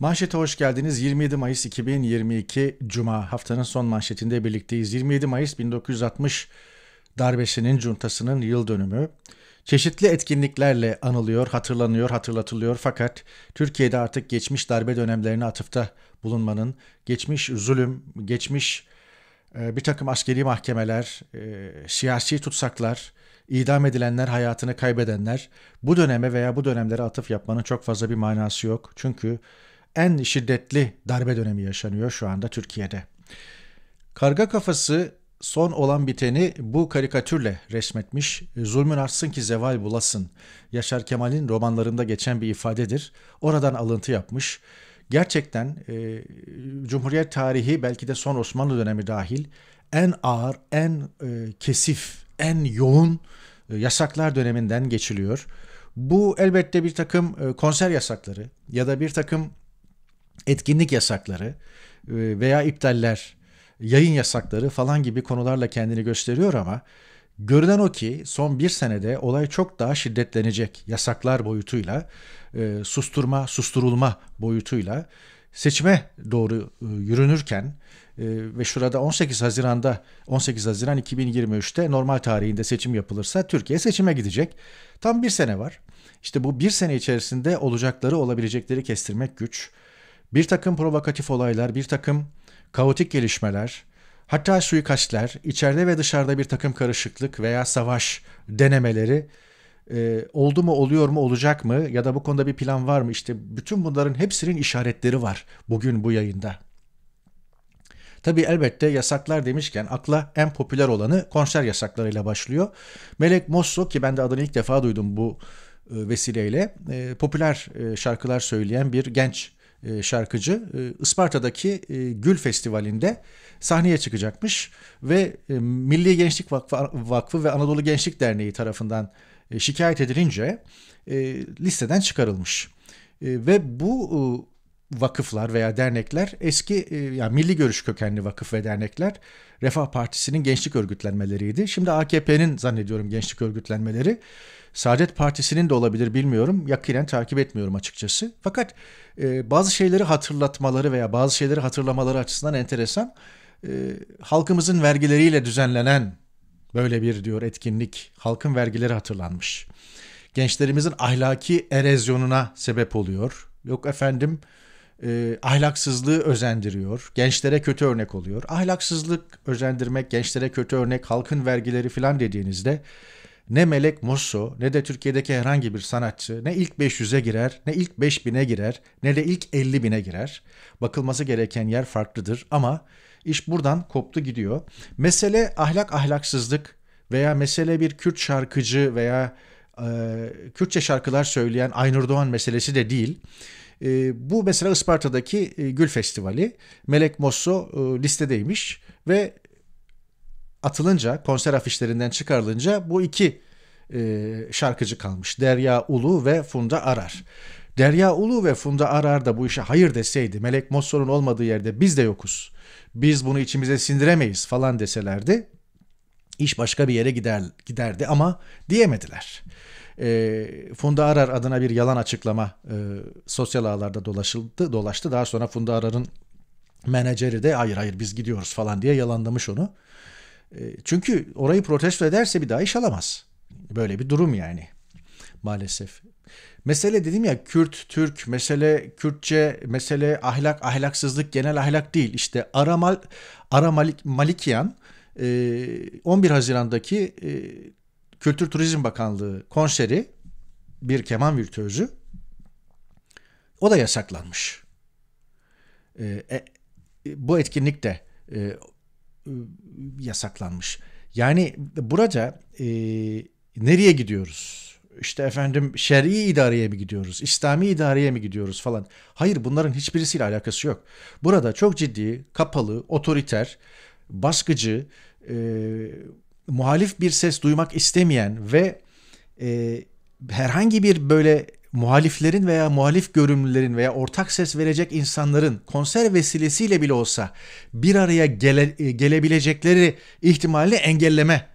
Manşete hoş geldiniz. 27 Mayıs 2022 Cuma haftanın son manşetinde birlikteyiz. 27 Mayıs 1960 darbesinin, cuntasının yıl dönümü. Çeşitli etkinliklerle anılıyor, hatırlanıyor, hatırlatılıyor fakat Türkiye'de artık geçmiş darbe dönemlerine atıfta bulunmanın, geçmiş zulüm, geçmiş e, bir takım askeri mahkemeler, e, siyasi tutsaklar, idam edilenler, hayatını kaybedenler bu döneme veya bu dönemlere atıf yapmanın çok fazla bir manası yok. Çünkü en şiddetli darbe dönemi yaşanıyor şu anda Türkiye'de. Karga kafası son olan biteni bu karikatürle resmetmiş. Zulmün artsın ki zeval bulasın. Yaşar Kemal'in romanlarında geçen bir ifadedir. Oradan alıntı yapmış. Gerçekten e, Cumhuriyet tarihi belki de son Osmanlı dönemi dahil en ağır, en e, kesif, en yoğun e, yasaklar döneminden geçiliyor. Bu elbette bir takım e, konser yasakları ya da bir takım etkinlik yasakları e, veya iptaller, yayın yasakları falan gibi konularla kendini gösteriyor ama görünen o ki son bir senede olay çok daha şiddetlenecek yasaklar boyutuyla, e, susturma, susturulma boyutuyla seçime doğru e, yürünürken ve şurada 18 Haziran'da 18 Haziran 2023'te normal tarihinde seçim yapılırsa Türkiye seçime gidecek. Tam bir sene var. İşte bu bir sene içerisinde olacakları olabilecekleri kestirmek güç bir takım provokatif olaylar, bir takım kaotik gelişmeler, hatta suikastler, içeride ve dışarıda bir takım karışıklık veya savaş denemeleri e, oldu mu, oluyor mu, olacak mı ya da bu konuda bir plan var mı? İşte bütün bunların hepsinin işaretleri var bugün bu yayında. Tabi elbette yasaklar demişken akla en popüler olanı konser yasaklarıyla başlıyor. Melek Mosso ki ben de adını ilk defa duydum bu e, vesileyle e, popüler e, şarkılar söyleyen bir genç e, şarkıcı e, Isparta'daki e, Gül Festivali'nde sahneye çıkacakmış ve Milli Gençlik Vakfı, ve Anadolu Gençlik Derneği tarafından şikayet edilince listeden çıkarılmış. Ve bu vakıflar veya dernekler eski yani milli görüş kökenli vakıf ve dernekler Refah Partisi'nin gençlik örgütlenmeleriydi. Şimdi AKP'nin zannediyorum gençlik örgütlenmeleri. Saadet Partisi'nin de olabilir bilmiyorum. Yakinen takip etmiyorum açıkçası. Fakat e, bazı şeyleri hatırlatmaları veya bazı şeyleri hatırlamaları açısından enteresan. E, halkımızın vergileriyle düzenlenen böyle bir diyor etkinlik halkın vergileri hatırlanmış. Gençlerimizin ahlaki erozyonuna sebep oluyor. Yok efendim e, ahlaksızlığı özendiriyor. Gençlere kötü örnek oluyor. Ahlaksızlık özendirmek, gençlere kötü örnek, halkın vergileri filan dediğinizde ne Melek Mosso ne de Türkiye'deki herhangi bir sanatçı ne ilk 500'e girer ne ilk 5000'e girer ne de ilk 50.000'e girer. Bakılması gereken yer farklıdır ama iş buradan koptu gidiyor. Mesele ahlak ahlaksızlık veya mesele bir Kürt şarkıcı veya e, Kürtçe şarkılar söyleyen Aynur Doğan meselesi de değil. E, bu mesela Isparta'daki e, Gül Festivali Melek Mosso e, listedeymiş ve atılınca, konser afişlerinden çıkarılınca bu iki e, şarkıcı kalmış. Derya Ulu ve Funda Arar. Derya Ulu ve Funda Arar da bu işe hayır deseydi, Melek Mossor'un olmadığı yerde biz de yokuz, biz bunu içimize sindiremeyiz falan deselerdi, iş başka bir yere gider giderdi ama diyemediler. E, Funda Arar adına bir yalan açıklama e, sosyal ağlarda dolaşıldı, dolaştı. Daha sonra Funda Arar'ın menajeri de hayır hayır biz gidiyoruz falan diye yalanlamış onu. Ee, çünkü orayı protesto ederse bir daha iş alamaz. Böyle bir durum yani maalesef. Mesele dedim ya Kürt, Türk, mesele Kürtçe, mesele ahlak, ahlaksızlık, genel ahlak değil. İşte Aramal, Aramalik, Malikiyan 11 e, Haziran'daki e, Kültür Turizm Bakanlığı konseri bir keman virtüözü o da yasaklanmış. E, e bu etkinlik de e, e, yasaklanmış. Yani burada e, nereye gidiyoruz? İşte efendim şer'i idareye mi gidiyoruz? İslami idareye mi gidiyoruz falan? Hayır bunların hiçbirisiyle alakası yok. Burada çok ciddi, kapalı, otoriter, baskıcı, e, muhalif bir ses duymak istemeyen ve e, herhangi bir böyle muhaliflerin veya muhalif görünümlerin veya ortak ses verecek insanların konser vesilesiyle bile olsa bir araya gele, e, gelebilecekleri ihtimali engelleme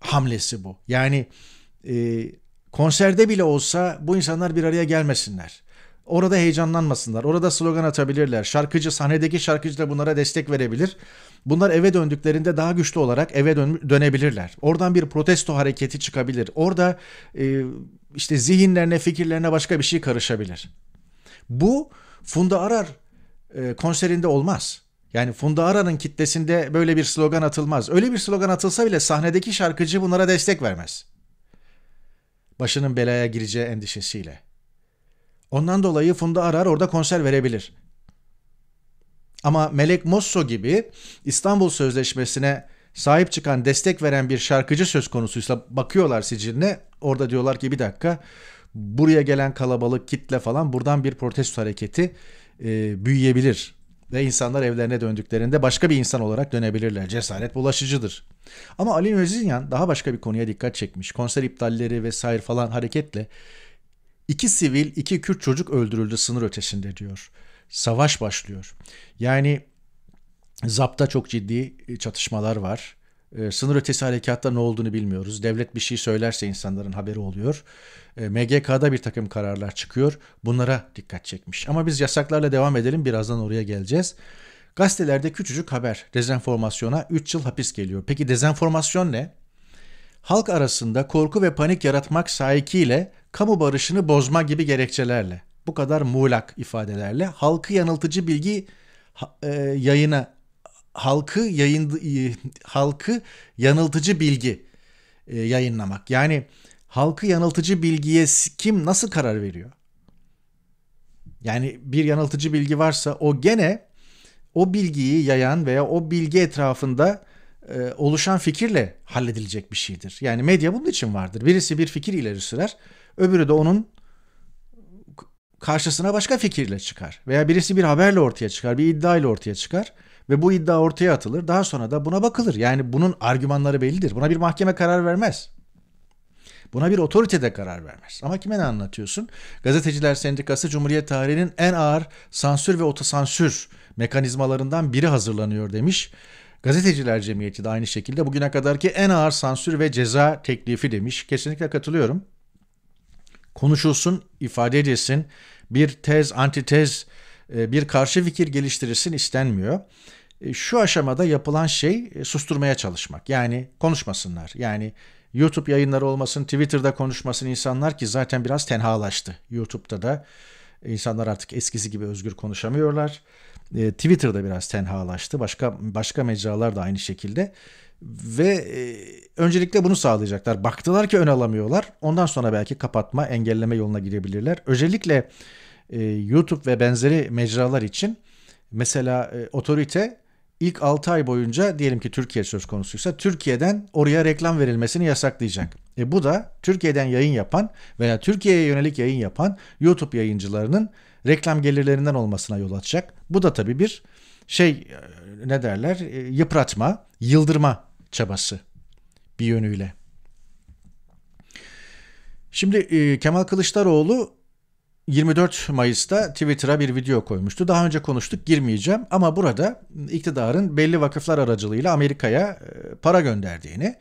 hamlesi bu. Yani e, konserde bile olsa bu insanlar bir araya gelmesinler. Orada heyecanlanmasınlar. Orada slogan atabilirler. Şarkıcı sahnedeki şarkıcı da bunlara destek verebilir. Bunlar eve döndüklerinde daha güçlü olarak eve dön- dönebilirler. Oradan bir protesto hareketi çıkabilir. Orada e, işte zihinlerine, fikirlerine başka bir şey karışabilir. Bu Funda Arar e, konserinde olmaz. Yani Funda Arar'ın kitlesinde böyle bir slogan atılmaz. Öyle bir slogan atılsa bile sahnedeki şarkıcı bunlara destek vermez. Başının belaya gireceği endişesiyle. Ondan dolayı Funda Arar orada konser verebilir. Ama Melek Mosso gibi İstanbul Sözleşmesi'ne sahip çıkan, destek veren bir şarkıcı söz konusuysa bakıyorlar siciline. Orada diyorlar ki bir dakika buraya gelen kalabalık kitle falan buradan bir protesto hareketi e, büyüyebilir. Ve insanlar evlerine döndüklerinde başka bir insan olarak dönebilirler. Cesaret bulaşıcıdır. Ama Ali Nözilyan daha başka bir konuya dikkat çekmiş. Konser iptalleri vesaire falan hareketle iki sivil, iki Kürt çocuk öldürüldü sınır ötesinde diyor. Savaş başlıyor. Yani Zapta çok ciddi e, çatışmalar var. E, sınır ötesi harekatta ne olduğunu bilmiyoruz. Devlet bir şey söylerse insanların haberi oluyor. E, MGK'da bir takım kararlar çıkıyor. Bunlara dikkat çekmiş. Ama biz yasaklarla devam edelim. Birazdan oraya geleceğiz. Gazetelerde küçücük haber. Dezenformasyona 3 yıl hapis geliyor. Peki dezenformasyon ne? Halk arasında korku ve panik yaratmak sahikiyle kamu barışını bozma gibi gerekçelerle bu kadar muğlak ifadelerle halkı yanıltıcı bilgi yayına halkı yayın e, halkı yanıltıcı bilgi e, yayınlamak. Yani halkı yanıltıcı bilgiye kim nasıl karar veriyor? Yani bir yanıltıcı bilgi varsa o gene o bilgiyi yayan veya o bilgi etrafında e, oluşan fikirle halledilecek bir şeydir. Yani medya bunun için vardır. Birisi bir fikir ileri sürer, öbürü de onun karşısına başka fikirle çıkar. Veya birisi bir haberle ortaya çıkar, bir iddiayla ortaya çıkar ve bu iddia ortaya atılır. Daha sonra da buna bakılır. Yani bunun argümanları bellidir. Buna bir mahkeme karar vermez. Buna bir otorite de karar vermez. Ama kime ne anlatıyorsun? Gazeteciler Sendikası Cumhuriyet tarihinin en ağır sansür ve otosansür mekanizmalarından biri hazırlanıyor demiş. Gazeteciler Cemiyeti de aynı şekilde bugüne kadarki en ağır sansür ve ceza teklifi demiş. Kesinlikle katılıyorum. Konuşulsun, ifade edilsin, bir tez, antitez e, bir karşı fikir geliştirilsin istenmiyor. E, şu aşamada yapılan şey e, susturmaya çalışmak. Yani konuşmasınlar. Yani YouTube yayınları olmasın, Twitter'da konuşmasın insanlar ki zaten biraz tenhalaştı. YouTube'da da insanlar artık eskisi gibi özgür konuşamıyorlar. Twitter'da biraz tenhalaştı. Başka başka mecralar da aynı şekilde. Ve öncelikle bunu sağlayacaklar. Baktılar ki ön alamıyorlar. Ondan sonra belki kapatma, engelleme yoluna girebilirler. Özellikle e, YouTube ve benzeri mecralar için mesela e, otorite ilk 6 ay boyunca diyelim ki Türkiye söz konusuysa Türkiye'den oraya reklam verilmesini yasaklayacak. E bu da Türkiye'den yayın yapan veya Türkiye'ye yönelik yayın yapan YouTube yayıncılarının reklam gelirlerinden olmasına yol açacak. Bu da tabii bir şey e, ne derler e, yıpratma, yıldırma çabası bir yönüyle. Şimdi e, Kemal Kılıçdaroğlu 24 Mayıs'ta Twitter'a bir video koymuştu. Daha önce konuştuk girmeyeceğim ama burada iktidarın belli vakıflar aracılığıyla Amerika'ya e, para gönderdiğini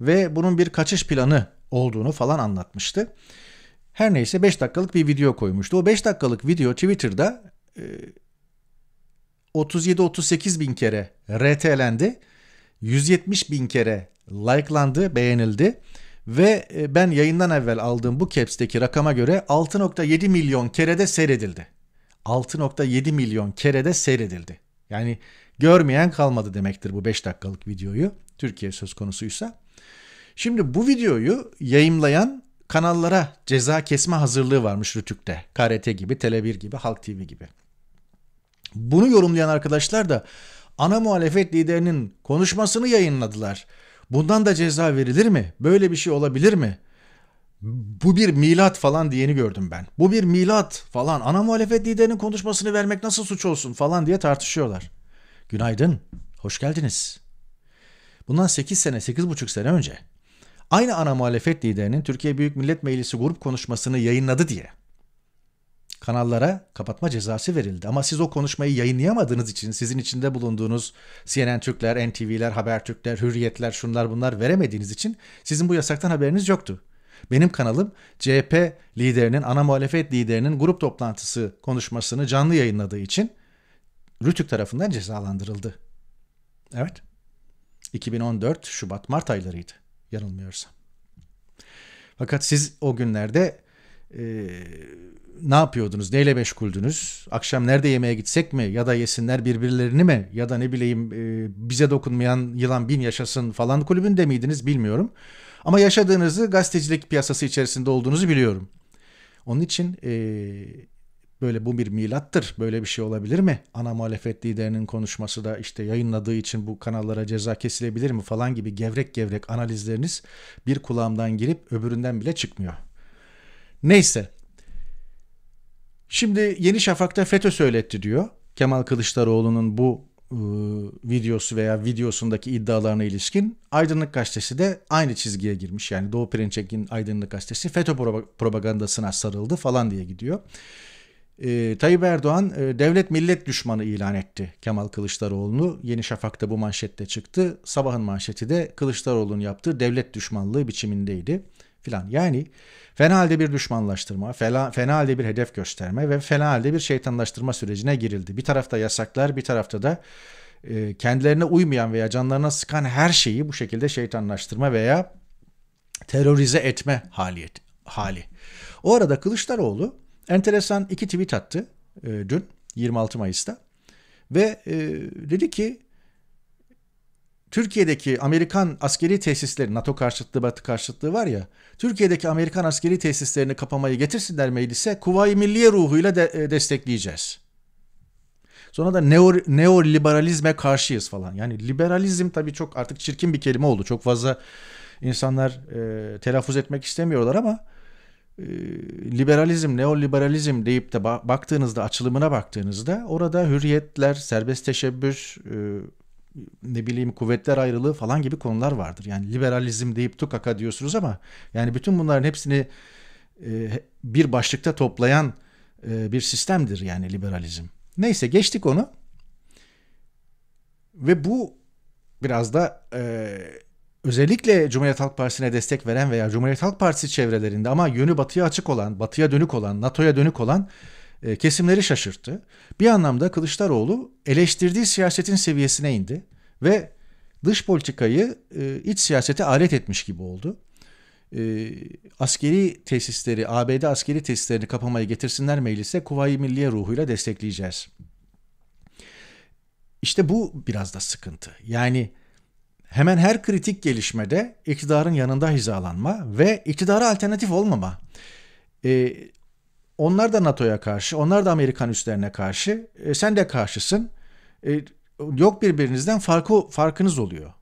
ve bunun bir kaçış planı olduğunu falan anlatmıştı. Her neyse 5 dakikalık bir video koymuştu. O 5 dakikalık video Twitter'da 37-38 e, bin kere RT'lendi. 170 bin kere like'landı, beğenildi. Ve e, ben yayından evvel aldığım bu caps'teki rakama göre 6.7 milyon kerede seyredildi. 6.7 milyon kerede seyredildi. Yani görmeyen kalmadı demektir bu 5 dakikalık videoyu. Türkiye söz konusuysa. Şimdi bu videoyu yayımlayan kanallara ceza kesme hazırlığı varmış Rütük'te. KRT gibi, Tele1 gibi, Halk TV gibi. Bunu yorumlayan arkadaşlar da ana muhalefet liderinin konuşmasını yayınladılar. Bundan da ceza verilir mi? Böyle bir şey olabilir mi? Bu bir milat falan diyeni gördüm ben. Bu bir milat falan. Ana muhalefet liderinin konuşmasını vermek nasıl suç olsun falan diye tartışıyorlar. Günaydın. Hoş geldiniz. Bundan 8 sene, 8,5 sene önce aynı ana muhalefet liderinin Türkiye Büyük Millet Meclisi grup konuşmasını yayınladı diye kanallara kapatma cezası verildi. Ama siz o konuşmayı yayınlayamadığınız için sizin içinde bulunduğunuz CNN Türkler, NTV'ler, Habertürkler, Hürriyetler şunlar bunlar veremediğiniz için sizin bu yasaktan haberiniz yoktu. Benim kanalım CHP liderinin, ana muhalefet liderinin grup toplantısı konuşmasını canlı yayınladığı için Rütük tarafından cezalandırıldı. Evet. 2014 Şubat Mart aylarıydı yanılmıyorsam. Fakat siz o günlerde e, ne yapıyordunuz? Neyle meşguldünüz? Akşam nerede yemeğe gitsek mi? Ya da yesinler birbirlerini mi? Ya da ne bileyim e, bize dokunmayan yılan bin yaşasın falan kulübünde miydiniz bilmiyorum. Ama yaşadığınızı gazetecilik piyasası içerisinde olduğunuzu biliyorum. Onun için e, böyle bu bir milattır. Böyle bir şey olabilir mi? Ana muhalefet liderinin konuşması da işte yayınladığı için bu kanallara ceza kesilebilir mi falan gibi gevrek gevrek analizleriniz bir kulağımdan girip öbüründen bile çıkmıyor. Neyse. Şimdi Yeni Şafak'ta FETÖ söyletti diyor. Kemal Kılıçdaroğlu'nun bu e, videosu veya videosundaki iddialarına ilişkin Aydınlık Gazetesi de aynı çizgiye girmiş. Yani Doğu Perinçek'in Aydınlık Gazetesi FETÖ propagandasına sarıldı falan diye gidiyor. E, Tayyip Erdoğan e, devlet millet düşmanı ilan etti Kemal Kılıçdaroğlu'nu. Yeni Şafak'ta bu manşette çıktı. Sabahın manşeti de Kılıçdaroğlu'nun yaptığı devlet düşmanlığı biçimindeydi filan. Yani fena halde bir düşmanlaştırma, fena, fena halde bir hedef gösterme ve fena halde bir şeytanlaştırma sürecine girildi. Bir tarafta yasaklar, bir tarafta da e, kendilerine uymayan veya canlarına sıkan her şeyi bu şekilde şeytanlaştırma veya terörize etme haliyet, hali. O arada Kılıçdaroğlu enteresan iki tweet attı e, dün 26 Mayıs'ta ve e, dedi ki Türkiye'deki Amerikan askeri tesisleri, NATO karşıtlığı, Batı karşıtlığı var ya, Türkiye'deki Amerikan askeri tesislerini kapamayı getirsinler meclise, Kuvayi Milliye ruhuyla de, e, destekleyeceğiz. Sonra da neo, neoliberalizme karşıyız falan. Yani liberalizm tabii çok artık çirkin bir kelime oldu. Çok fazla insanlar e, telaffuz etmek istemiyorlar ama e, liberalizm, neoliberalizm deyip de baktığınızda, açılımına baktığınızda orada hürriyetler, serbest teşebbüs, e, ne bileyim kuvvetler ayrılığı falan gibi konular vardır. Yani liberalizm deyip tukaka diyorsunuz ama yani bütün bunların hepsini e, bir başlıkta toplayan e, bir sistemdir yani liberalizm. Neyse geçtik onu. Ve bu biraz da e, özellikle Cumhuriyet Halk Partisi'ne destek veren veya Cumhuriyet Halk Partisi çevrelerinde ama yönü batıya açık olan, batıya dönük olan, NATO'ya dönük olan e, kesimleri şaşırttı. Bir anlamda Kılıçdaroğlu eleştirdiği siyasetin seviyesine indi ve dış politikayı e, iç siyasete alet etmiş gibi oldu. E, askeri tesisleri, ABD askeri tesislerini kapamaya getirsinler meclise Kuvayi Milliye ruhuyla destekleyeceğiz. İşte bu biraz da sıkıntı. Yani hemen her kritik gelişmede iktidarın yanında hizalanma ve iktidara alternatif olmama. E, onlar da NATO'ya karşı, onlar da Amerikan üslerine karşı. E, sen de karşısın. E, yok birbirinizden farkı farkınız oluyor.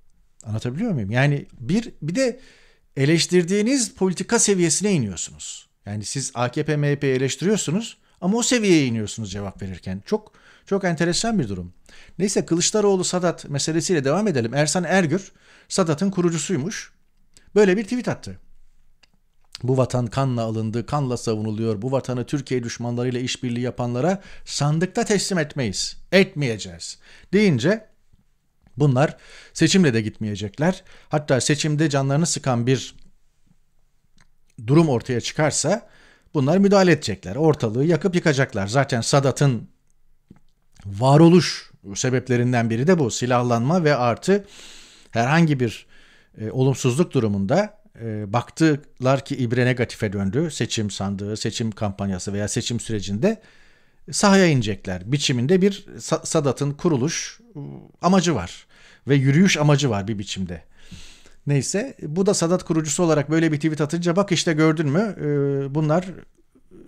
Anlatabiliyor muyum? Yani bir bir de eleştirdiğiniz politika seviyesine iniyorsunuz. Yani siz AKP mhp eleştiriyorsunuz ama o seviyeye iniyorsunuz cevap verirken. Çok çok enteresan bir durum. Neyse Kılıçdaroğlu Sadat meselesiyle devam edelim. Ersan Ergür Sadat'ın kurucusuymuş. Böyle bir tweet attı bu vatan kanla alındı, kanla savunuluyor. Bu vatanı Türkiye düşmanlarıyla işbirliği yapanlara sandıkta teslim etmeyiz. Etmeyeceğiz. Deyince bunlar seçimle de gitmeyecekler. Hatta seçimde canlarını sıkan bir durum ortaya çıkarsa bunlar müdahale edecekler. Ortalığı yakıp yıkacaklar. Zaten Sadat'ın varoluş sebeplerinden biri de bu. Silahlanma ve artı herhangi bir e, olumsuzluk durumunda e, baktılar ki ibre negatife döndü seçim sandığı, seçim kampanyası veya seçim sürecinde sahaya inecekler biçiminde bir Sadat'ın kuruluş ıı, amacı var ve yürüyüş amacı var bir biçimde. Neyse bu da Sadat kurucusu olarak böyle bir tweet atınca bak işte gördün mü e, bunlar ıı,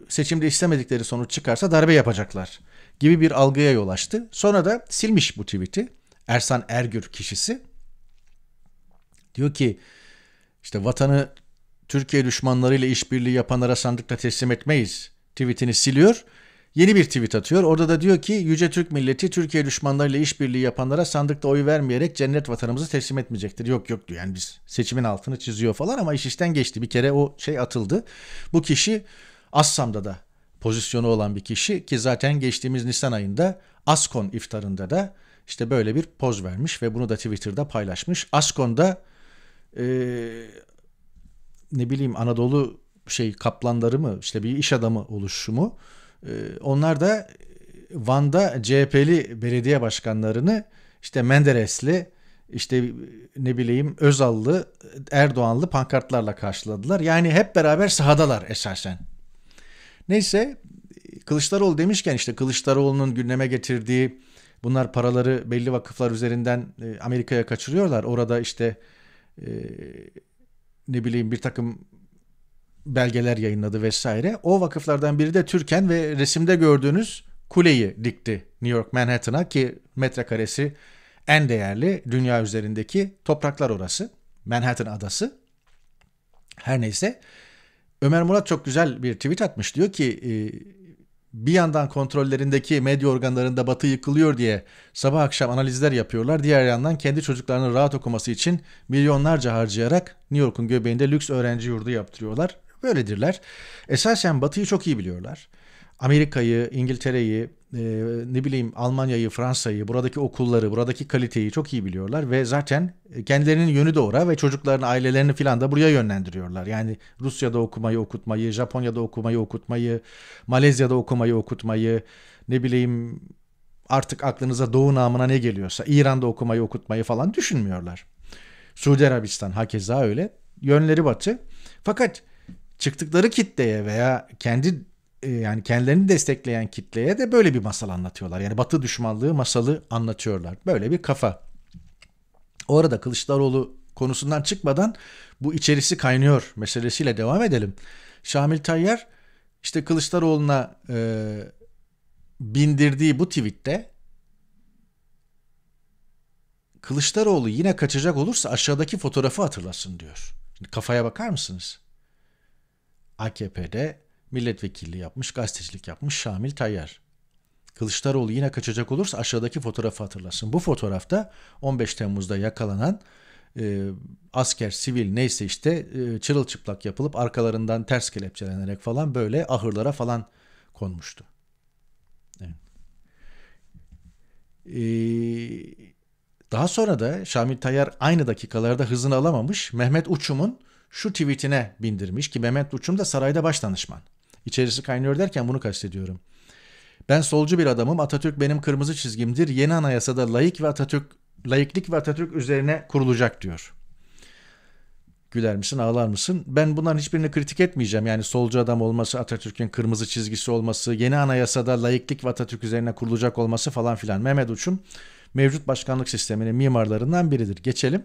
seçimde istemedikleri sonuç çıkarsa darbe yapacaklar gibi bir algıya yol açtı. Sonra da silmiş bu tweet'i Ersan Ergür kişisi. Diyor ki işte vatanı Türkiye düşmanlarıyla işbirliği yapanlara sandıkta teslim etmeyiz tweetini siliyor. Yeni bir tweet atıyor. Orada da diyor ki Yüce Türk Milleti Türkiye düşmanlarıyla işbirliği yapanlara sandıkta oy vermeyerek cennet vatanımızı teslim etmeyecektir. Yok yok diyor yani biz seçimin altını çiziyor falan ama iş işten geçti. Bir kere o şey atıldı. Bu kişi Assam'da da pozisyonu olan bir kişi ki zaten geçtiğimiz Nisan ayında Askon iftarında da işte böyle bir poz vermiş ve bunu da Twitter'da paylaşmış. Askon'da e, ne bileyim Anadolu şey kaplanları mı işte bir iş adamı oluşumu. E, onlar da Van'da CHP'li belediye başkanlarını işte Menderesli, işte ne bileyim Özallı, Erdoğanlı pankartlarla karşıladılar. Yani hep beraber sahadalar esasen. Neyse Kılıçdaroğlu demişken işte Kılıçdaroğlu'nun gündeme getirdiği bunlar paraları belli vakıflar üzerinden e, Amerika'ya kaçırıyorlar. Orada işte ee, ne bileyim bir takım belgeler yayınladı vesaire. O vakıflardan biri de Türken ve resimde gördüğünüz kuleyi dikti New York Manhattan'a ki metrekaresi en değerli dünya üzerindeki topraklar orası. Manhattan adası. Her neyse Ömer Murat çok güzel bir tweet atmış. Diyor ki e, bir yandan kontrollerindeki medya organlarında batı yıkılıyor diye sabah akşam analizler yapıyorlar. Diğer yandan kendi çocuklarının rahat okuması için milyonlarca harcayarak New York'un göbeğinde lüks öğrenci yurdu yaptırıyorlar. Böyledirler. Esasen batıyı çok iyi biliyorlar. Amerika'yı, İngiltere'yi, e, ne bileyim Almanya'yı, Fransa'yı, buradaki okulları, buradaki kaliteyi çok iyi biliyorlar ve zaten e, kendilerinin yönü de ve çocuklarını, ailelerini filan da buraya yönlendiriyorlar. Yani Rusya'da okumayı, okutmayı, Japonya'da okumayı, okutmayı, Malezya'da okumayı, okutmayı, ne bileyim artık aklınıza doğu namına ne geliyorsa İran'da okumayı, okutmayı falan düşünmüyorlar. Suudi Arabistan hakeza öyle. Yönleri batı. Fakat çıktıkları kitleye veya kendi e, yani kendilerini destekleyen kitleye de böyle bir masal anlatıyorlar. Yani Batı düşmanlığı masalı anlatıyorlar. Böyle bir kafa. O arada Kılıçdaroğlu konusundan çıkmadan bu içerisi kaynıyor meselesiyle devam edelim. Şamil Tayyar işte Kılıçdaroğlu'na e, bindirdiği bu tweette Kılıçdaroğlu yine kaçacak olursa aşağıdaki fotoğrafı hatırlasın diyor. Şimdi kafaya bakar mısınız? AKP'de Milletvekilliği yapmış, gazetecilik yapmış Şamil Tayyar. Kılıçdaroğlu yine kaçacak olursa aşağıdaki fotoğrafı hatırlasın. Bu fotoğrafta 15 Temmuz'da yakalanan e, asker, sivil neyse işte e, çırılçıplak yapılıp arkalarından ters kelepçelenerek falan böyle ahırlara falan konmuştu. E, daha sonra da Şamil Tayyar aynı dakikalarda hızını alamamış Mehmet Uçum'un şu tweetine bindirmiş ki Mehmet Uçum da sarayda başdanışman. İçerisi kaynıyor derken bunu kastediyorum. Ben solcu bir adamım. Atatürk benim kırmızı çizgimdir. Yeni anayasada layık ve Atatürk layıklık ve Atatürk üzerine kurulacak diyor. Güler misin, ağlar mısın? Ben bunların hiçbirini kritik etmeyeceğim. Yani solcu adam olması, Atatürk'ün kırmızı çizgisi olması, yeni anayasada layıklık ve Atatürk üzerine kurulacak olması falan filan. Mehmet Uç'un mevcut başkanlık sisteminin mimarlarından biridir. Geçelim.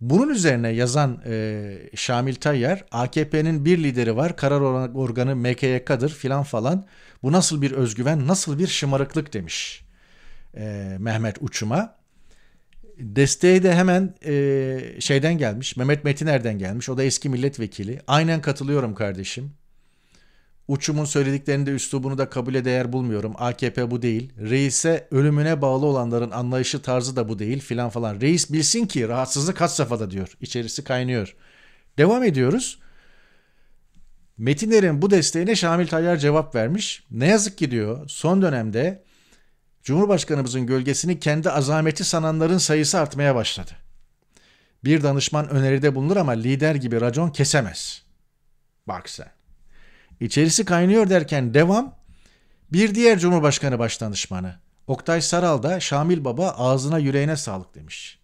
Bunun üzerine yazan e, Şamil Tayyar, AKP'nin bir lideri var, karar organı MKYK'dır filan falan. Bu nasıl bir özgüven, nasıl bir şımarıklık demiş e, Mehmet Uçum'a. Desteği de hemen e, şeyden gelmiş, Mehmet Metiner'den gelmiş. O da eski milletvekili. Aynen katılıyorum kardeşim. Uçum'un söylediklerinde üslubunu da kabule değer bulmuyorum. AKP bu değil. Reis'e ölümüne bağlı olanların anlayışı tarzı da bu değil filan falan. Reis bilsin ki rahatsızlık had safhada diyor. İçerisi kaynıyor. Devam ediyoruz. Metinler'in bu desteğine Şamil Tayyar cevap vermiş. Ne yazık ki diyor son dönemde Cumhurbaşkanımızın gölgesini kendi azameti sananların sayısı artmaya başladı. Bir danışman öneride bulunur ama lider gibi racon kesemez. Bak sen. İçerisi kaynıyor derken devam. Bir diğer Cumhurbaşkanı Başdanışmanı Oktay Saral da Şamil Baba ağzına yüreğine sağlık demiş.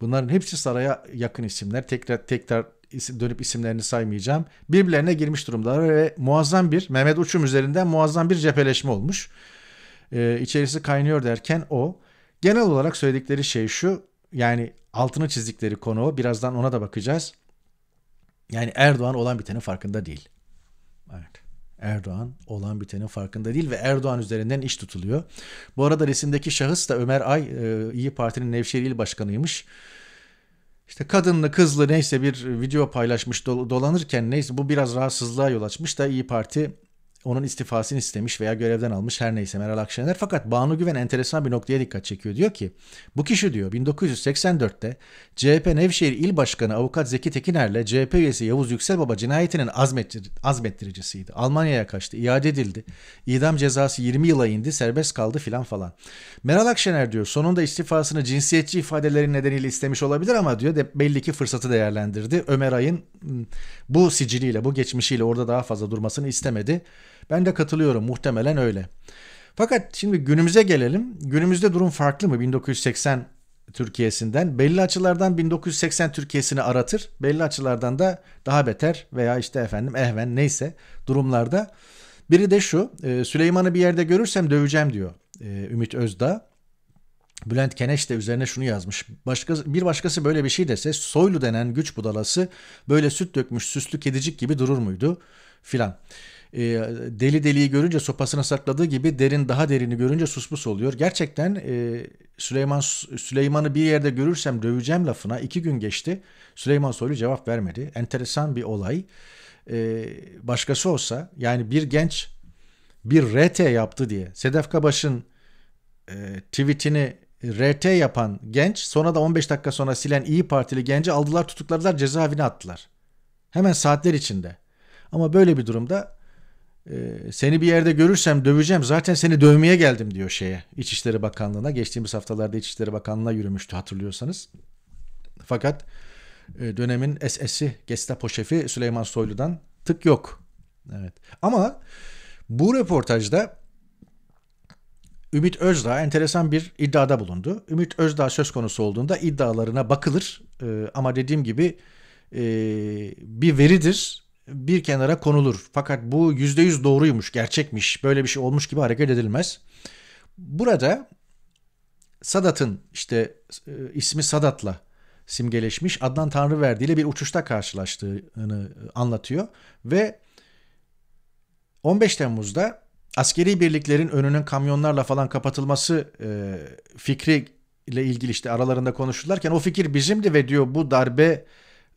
Bunların hepsi saraya yakın isimler. Tekrar tekrar dönüp isimlerini saymayacağım. Birbirlerine girmiş durumdalar ve muazzam bir Mehmet Uçum üzerinden muazzam bir cepheleşme olmuş. Ee, içerisi kaynıyor derken o. Genel olarak söyledikleri şey şu. Yani altını çizdikleri konu o. Birazdan ona da bakacağız. Yani Erdoğan olan bitenin farkında değil. Evet. Erdoğan olan bitenin farkında değil ve Erdoğan üzerinden iş tutuluyor. Bu arada resimdeki şahıs da Ömer Ay e, İyi Parti'nin Nevşehir İl Başkanıymış. İşte kadınlı kızlı neyse bir video paylaşmış dolanırken neyse bu biraz rahatsızlığa yol açmış da İyi Parti onun istifasını istemiş veya görevden almış her neyse Meral Akşener. Fakat Banu Güven enteresan bir noktaya dikkat çekiyor. Diyor ki bu kişi diyor 1984'te CHP Nevşehir İl Başkanı Avukat Zeki Tekiner'le CHP üyesi Yavuz Yüksel Baba cinayetinin azmettir azmettiricisiydi. Almanya'ya kaçtı, iade edildi. İdam cezası 20 yıla indi, serbest kaldı filan falan. Meral Akşener diyor sonunda istifasını cinsiyetçi ifadelerin nedeniyle istemiş olabilir ama diyor de belli ki fırsatı değerlendirdi. Ömer Ay'ın ıı, bu siciliyle, bu geçmişiyle orada daha fazla durmasını istemedi. Ben de katılıyorum muhtemelen öyle. Fakat şimdi günümüze gelelim. Günümüzde durum farklı mı 1980 Türkiye'sinden? Belli açılardan 1980 Türkiye'sini aratır. Belli açılardan da daha beter veya işte efendim ehven neyse durumlarda. Biri de şu e, Süleyman'ı bir yerde görürsem döveceğim diyor e, Ümit Özda, Bülent Keneş de üzerine şunu yazmış. Başka, bir başkası böyle bir şey dese soylu denen güç budalası böyle süt dökmüş süslü kedicik gibi durur muydu filan e, deli deliyi görünce sopasına sakladığı gibi derin daha derini görünce susmus oluyor. Gerçekten e, Süleyman Süleyman'ı bir yerde görürsem döveceğim lafına iki gün geçti. Süleyman Soylu cevap vermedi. Enteresan bir olay. E, başkası olsa yani bir genç bir RT yaptı diye Sedef Kabaş'ın e, tweetini RT yapan genç sonra da 15 dakika sonra silen İyi Partili genci aldılar tutukladılar cezaevine attılar. Hemen saatler içinde. Ama böyle bir durumda ee, seni bir yerde görürsem döveceğim zaten seni dövmeye geldim diyor şeye İçişleri Bakanlığı'na. Geçtiğimiz haftalarda İçişleri Bakanlığı'na yürümüştü hatırlıyorsanız. Fakat e, dönemin SS'i Gestapo şefi Süleyman Soylu'dan tık yok. Evet. Ama bu röportajda Ümit Özdağ enteresan bir iddiada bulundu. Ümit Özdağ söz konusu olduğunda iddialarına bakılır ee, ama dediğim gibi e, bir veridir bir kenara konulur. Fakat bu %100 doğruymuş, gerçekmiş, böyle bir şey olmuş gibi hareket edilmez. Burada Sadat'ın işte e, ismi Sadat'la simgeleşmiş Adnan tanrı ile bir uçuşta karşılaştığını e, anlatıyor ve 15 Temmuz'da askeri birliklerin önünün kamyonlarla falan kapatılması e, fikri ile ilgili işte aralarında konuşurlarken o fikir bizimdi ve diyor bu darbe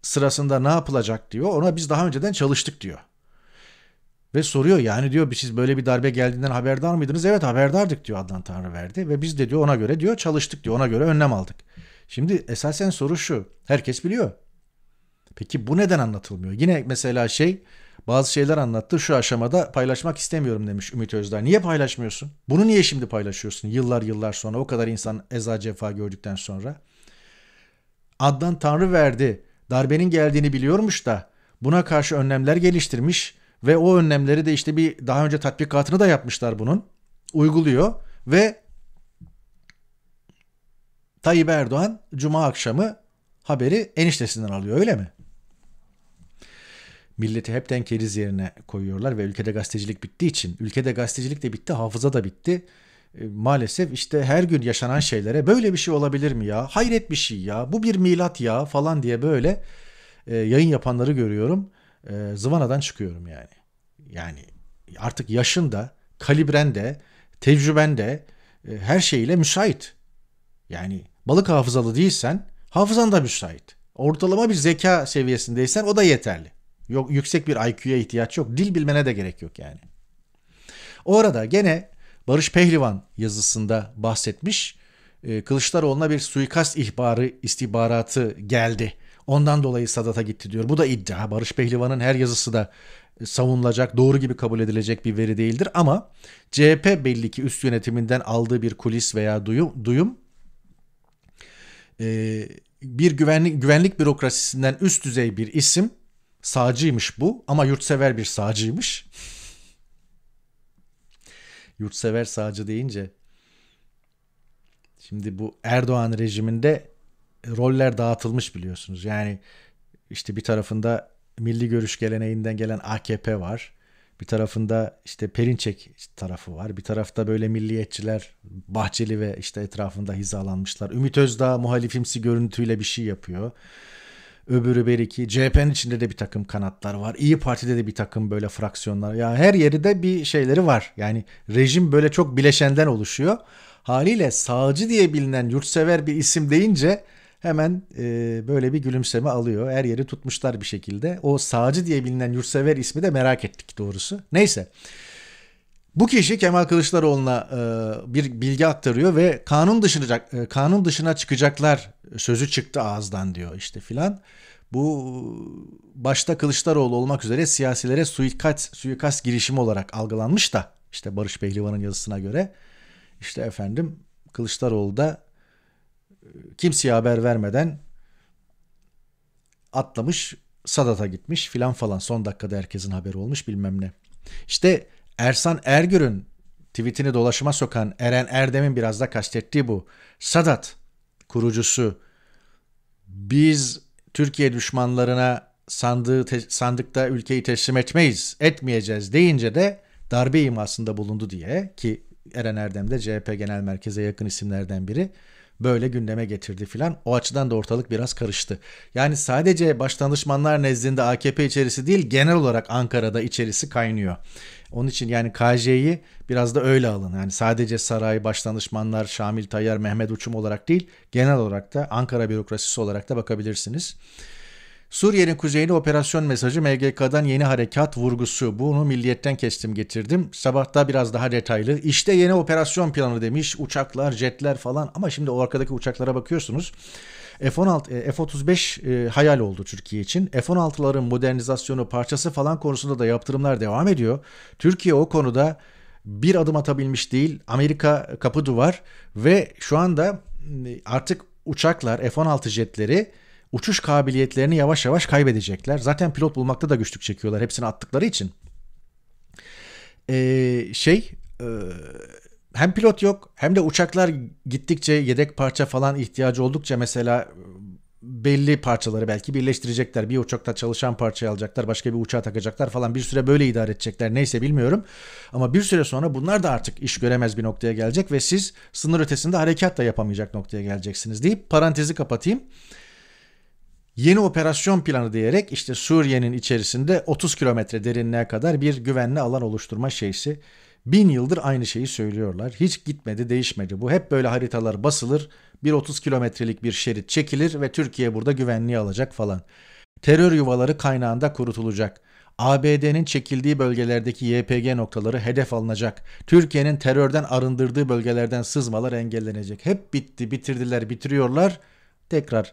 sırasında ne yapılacak diyor. Ona biz daha önceden çalıştık diyor. Ve soruyor yani diyor siz böyle bir darbe geldiğinden haberdar mıydınız? Evet haberdardık diyor Adnan Tanrı verdi ve biz de diyor ona göre diyor çalıştık diyor ona göre önlem aldık. Şimdi esasen soru şu herkes biliyor. Peki bu neden anlatılmıyor? Yine mesela şey bazı şeyler anlattı şu aşamada paylaşmak istemiyorum demiş Ümit Özdağ. Niye paylaşmıyorsun? Bunu niye şimdi paylaşıyorsun yıllar yıllar sonra o kadar insan eza cefa gördükten sonra? Adnan Tanrı verdi darbenin geldiğini biliyormuş da buna karşı önlemler geliştirmiş ve o önlemleri de işte bir daha önce tatbikatını da yapmışlar bunun. Uyguluyor ve Tayyip Erdoğan cuma akşamı haberi eniştesinden alıyor öyle mi? Milleti hepten keriz yerine koyuyorlar ve ülkede gazetecilik bittiği için, ülkede gazetecilik de bitti, hafıza da bitti. E, maalesef işte her gün yaşanan şeylere böyle bir şey olabilir mi ya? Hayret bir şey ya. Bu bir milat ya falan diye böyle e, yayın yapanları görüyorum. E, zıvanadan çıkıyorum yani. Yani artık yaşın da, kalibren de, tecrüben de e, her şeyiyle müsait. Yani balık hafızalı değilsen hafızan da müsait. Ortalama bir zeka seviyesindeysen o da yeterli. Yok yüksek bir IQ'ya ihtiyaç yok. Dil bilmene de gerek yok yani. Orada gene Barış Pehlivan yazısında bahsetmiş. Ee, Kılıçdaroğlu'na bir suikast ihbarı istihbaratı geldi. Ondan dolayı Sadat'a gitti diyor. Bu da iddia. Barış Pehlivan'ın her yazısı da e, savunulacak, doğru gibi kabul edilecek bir veri değildir. Ama CHP belli ki üst yönetiminden aldığı bir kulis veya duyum, duyum e, bir güvenlik, güvenlik bürokrasisinden üst düzey bir isim sağcıymış bu ama yurtsever bir sağcıymış yurtsever sağcı deyince. Şimdi bu Erdoğan rejiminde roller dağıtılmış biliyorsunuz. Yani işte bir tarafında milli görüş geleneğinden gelen AKP var. Bir tarafında işte Perinçek tarafı var. Bir tarafta böyle milliyetçiler Bahçeli ve işte etrafında hizalanmışlar. Ümit Özdağ muhalifimsi görüntüyle bir şey yapıyor öbürü belki CHP'nin içinde de bir takım kanatlar var. İyi Parti'de de bir takım böyle fraksiyonlar. Ya yani her yeri de bir şeyleri var. Yani rejim böyle çok bileşenden oluşuyor. Haliyle sağcı diye bilinen yurtsever bir isim deyince hemen e, böyle bir gülümseme alıyor. Her yeri tutmuşlar bir şekilde. O sağcı diye bilinen yurtsever ismi de merak ettik doğrusu. Neyse. Bu kişi Kemal Kılıçdaroğlu'na e, bir bilgi aktarıyor ve kanun dışına e, kanun dışına çıkacaklar sözü çıktı ağızdan diyor işte filan. Bu başta Kılıçdaroğlu olmak üzere siyasilere suikast, suikast girişimi olarak algılanmış da işte Barış Pehlivan'ın yazısına göre işte efendim Kılıçdaroğlu da e, kimseye haber vermeden atlamış Sadat'a gitmiş filan falan son dakikada herkesin haberi olmuş bilmem ne. İşte Ersan Ergür'ün tweetini dolaşıma sokan Eren Erdem'in biraz da kastettiği bu. Sadat kurucusu biz Türkiye düşmanlarına sandığı te- sandıkta ülkeyi teslim etmeyiz, etmeyeceğiz deyince de darbe imasında bulundu diye ki Eren Erdem de CHP Genel merkeze yakın isimlerden biri böyle gündeme getirdi filan. O açıdan da ortalık biraz karıştı. Yani sadece baş danışmanlar nezdinde AKP içerisi değil genel olarak Ankara'da içerisi kaynıyor. Onun için yani KJ'yi biraz da öyle alın. Yani sadece saray, başlanışmanlar, Şamil Tayyar, Mehmet Uçum olarak değil, genel olarak da Ankara bürokrasisi olarak da bakabilirsiniz. Suriye'nin kuzeyine operasyon mesajı MGK'dan yeni harekat vurgusu. Bunu milliyetten kestim getirdim. Sabahta biraz daha detaylı. İşte yeni operasyon planı demiş. Uçaklar, jetler falan ama şimdi o arkadaki uçaklara bakıyorsunuz. F-16, e, F-35 e, hayal oldu Türkiye için. F-16'ların modernizasyonu parçası falan konusunda da yaptırımlar devam ediyor. Türkiye o konuda bir adım atabilmiş değil. Amerika kapı duvar ve şu anda e, artık uçaklar F-16 jetleri uçuş kabiliyetlerini yavaş yavaş kaybedecekler. Zaten pilot bulmakta da güçlük çekiyorlar hepsini attıkları için. Ee, şey hem pilot yok hem de uçaklar gittikçe yedek parça falan ihtiyacı oldukça mesela ıı, belli parçaları belki birleştirecekler. Bir uçakta çalışan parçayı alacaklar, başka bir uçağa takacaklar falan. Bir süre böyle idare edecekler. Neyse bilmiyorum. Ama bir süre sonra bunlar da artık iş göremez bir noktaya gelecek ve siz sınır ötesinde harekat da yapamayacak noktaya geleceksiniz deyip parantezi kapatayım. Yeni operasyon planı diyerek işte Suriye'nin içerisinde 30 kilometre derinliğe kadar bir güvenli alan oluşturma şeysi Bin yıldır aynı şeyi söylüyorlar. Hiç gitmedi değişmedi bu. Hep böyle haritalar basılır. Bir 30 kilometrelik bir şerit çekilir ve Türkiye burada güvenliği alacak falan. Terör yuvaları kaynağında kurutulacak. ABD'nin çekildiği bölgelerdeki YPG noktaları hedef alınacak. Türkiye'nin terörden arındırdığı bölgelerden sızmalar engellenecek. Hep bitti, bitirdiler, bitiriyorlar. Tekrar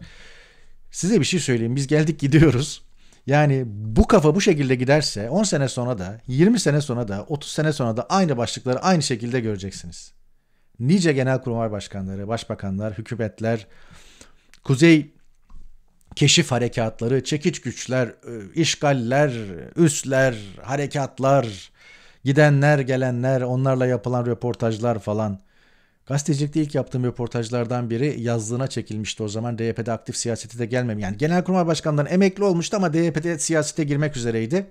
size bir şey söyleyeyim. Biz geldik gidiyoruz. Yani bu kafa bu şekilde giderse 10 sene sonra da 20 sene sonra da 30 sene sonra da aynı başlıkları aynı şekilde göreceksiniz. Nice genel kurmay başkanları, başbakanlar, hükümetler, kuzey keşif harekatları, çekiç güçler, e, işgaller, üsler, harekatlar, gidenler, gelenler, onlarla yapılan röportajlar falan. Gazetecilikte ilk yaptığım röportajlardan biri yazlığına çekilmişti o zaman DYP'de aktif siyasete de gelmem. Yani Genelkurmay Başkanı'ndan emekli olmuştu ama DYP'de siyasete girmek üzereydi.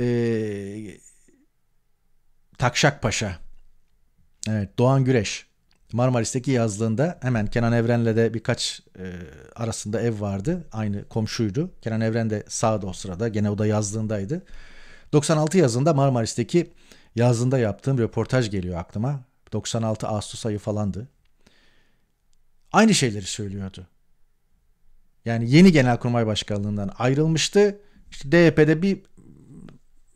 Ee, Takşak Paşa. Evet Doğan Güreş. Marmaris'teki yazlığında hemen Kenan Evren'le de birkaç e, arasında ev vardı. Aynı komşuydu. Kenan Evren de sağda o sırada. Gene o da yazlığındaydı. 96 yazında Marmaris'teki Yazında yaptığım röportaj geliyor aklıma. 96 Ağustos ayı falandı. Aynı şeyleri söylüyordu. Yani yeni Genelkurmay Başkanlığından ayrılmıştı. İşte DYP'de bir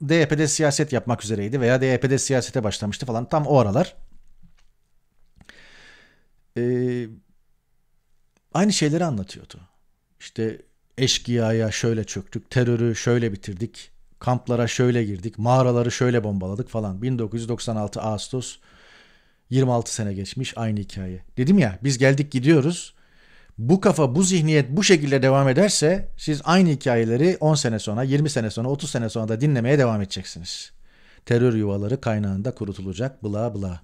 DYP'de siyaset yapmak üzereydi veya DYP'de siyasete başlamıştı falan tam o aralar. Ee, aynı şeyleri anlatıyordu. İşte eşkıyaya şöyle çöktük, terörü şöyle bitirdik, Kamplara şöyle girdik, mağaraları şöyle bombaladık falan. 1996 Ağustos 26 sene geçmiş aynı hikaye. Dedim ya biz geldik gidiyoruz. Bu kafa, bu zihniyet bu şekilde devam ederse siz aynı hikayeleri 10 sene sonra, 20 sene sonra, 30 sene sonra da dinlemeye devam edeceksiniz. Terör yuvaları kaynağında kurutulacak bla bla.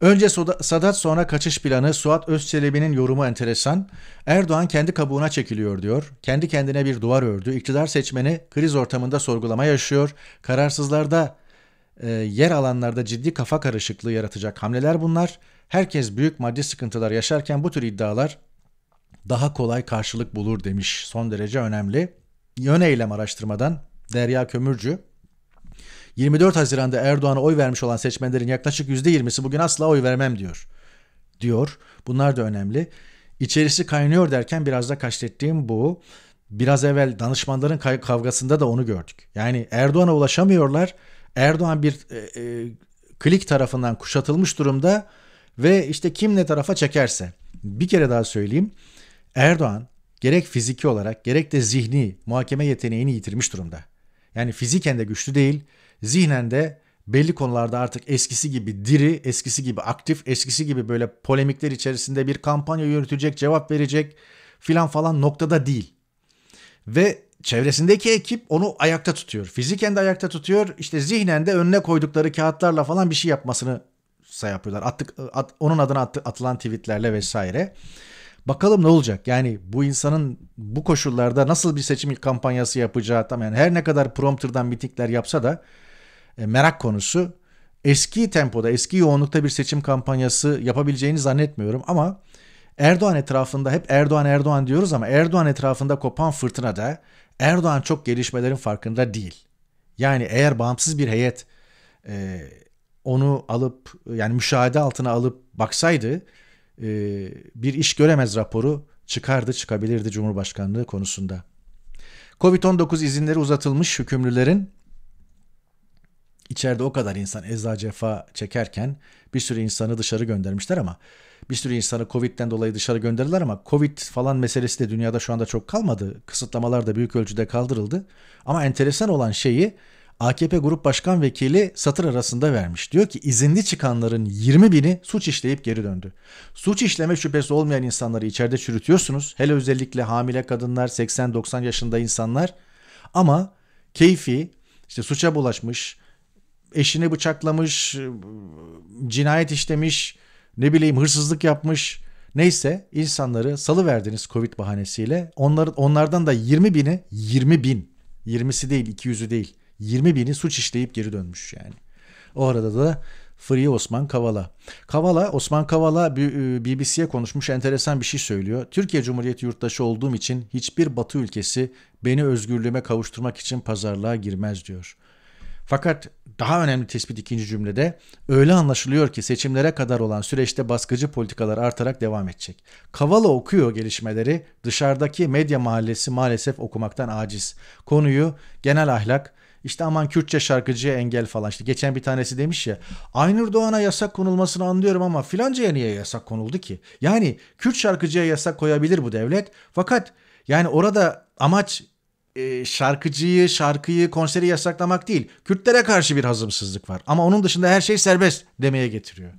Önce Sadat sonra kaçış planı Suat Özçelebi'nin yorumu enteresan. Erdoğan kendi kabuğuna çekiliyor diyor. Kendi kendine bir duvar ördü. İktidar seçmeni kriz ortamında sorgulama yaşıyor. Kararsızlarda e, yer alanlarda ciddi kafa karışıklığı yaratacak hamleler bunlar. Herkes büyük maddi sıkıntılar yaşarken bu tür iddialar daha kolay karşılık bulur demiş. Son derece önemli. Yön eylem araştırmadan Derya Kömürcü 24 Haziran'da Erdoğan'a oy vermiş olan seçmenlerin yaklaşık %20'si bugün asla oy vermem diyor. Diyor. Bunlar da önemli. İçerisi kaynıyor derken biraz da kaçtettiğim bu. Biraz evvel danışmanların kavgasında da onu gördük. Yani Erdoğan'a ulaşamıyorlar. Erdoğan bir e, e, klik tarafından kuşatılmış durumda ve işte kim ne tarafa çekerse. Bir kere daha söyleyeyim. Erdoğan gerek fiziki olarak gerek de zihni muhakeme yeteneğini yitirmiş durumda. Yani fiziken de güçlü değil, Zihnen de belli konularda artık eskisi gibi diri, eskisi gibi aktif, eskisi gibi böyle polemikler içerisinde bir kampanya yürütecek, cevap verecek filan falan noktada değil. Ve çevresindeki ekip onu ayakta tutuyor. Fiziken de ayakta tutuyor. İşte zihnen de önüne koydukları kağıtlarla falan bir şey yapmasını şey yapıyorlar. Attık, at, onun adına attı, atılan tweetlerle vesaire. Bakalım ne olacak? Yani bu insanın bu koşullarda nasıl bir seçim kampanyası yapacağı tam yani her ne kadar prompterdan mitingler yapsa da e, merak konusu. Eski tempoda, eski yoğunlukta bir seçim kampanyası yapabileceğini zannetmiyorum ama Erdoğan etrafında hep Erdoğan Erdoğan diyoruz ama Erdoğan etrafında kopan fırtınada Erdoğan çok gelişmelerin farkında değil. Yani eğer bağımsız bir heyet e, onu alıp yani müşahede altına alıp baksaydı e, bir iş göremez raporu çıkardı çıkabilirdi Cumhurbaşkanlığı konusunda. Covid-19 izinleri uzatılmış hükümlülerin İçeride o kadar insan eza cefa çekerken bir sürü insanı dışarı göndermişler ama bir sürü insanı Covid'den dolayı dışarı gönderdiler ama Covid falan meselesi de dünyada şu anda çok kalmadı. Kısıtlamalar da büyük ölçüde kaldırıldı. Ama enteresan olan şeyi AKP Grup Başkan Vekili satır arasında vermiş. Diyor ki izinli çıkanların 20 bini suç işleyip geri döndü. Suç işleme şüphesi olmayan insanları içeride çürütüyorsunuz. Hele özellikle hamile kadınlar, 80-90 yaşında insanlar. Ama keyfi, işte suça bulaşmış, eşini bıçaklamış, cinayet işlemiş, ne bileyim hırsızlık yapmış. Neyse insanları salı verdiniz Covid bahanesiyle. Onların, onlardan da 20 bini 20 bin 20'si değil 200'ü değil 20 bini suç işleyip geri dönmüş yani. O arada da Free Osman Kavala. Kavala, Osman Kavala BBC'ye e, konuşmuş enteresan bir şey söylüyor. Türkiye Cumhuriyeti yurttaşı olduğum için hiçbir batı ülkesi beni özgürlüğüme kavuşturmak için pazarlığa girmez diyor. Fakat daha önemli tespit ikinci cümlede öyle anlaşılıyor ki seçimlere kadar olan süreçte baskıcı politikalar artarak devam edecek. Kavala okuyor gelişmeleri dışarıdaki medya mahallesi maalesef okumaktan aciz. Konuyu genel ahlak işte aman Kürtçe şarkıcıya engel falan işte geçen bir tanesi demiş ya Aynur Doğan'a yasak konulmasını anlıyorum ama filancaya niye yasak konuldu ki? Yani Kürt şarkıcıya yasak koyabilir bu devlet fakat yani orada amaç e, şarkıcıyı, şarkıyı, konseri yasaklamak değil. Kürtlere karşı bir hazımsızlık var. Ama onun dışında her şey serbest demeye getiriyor.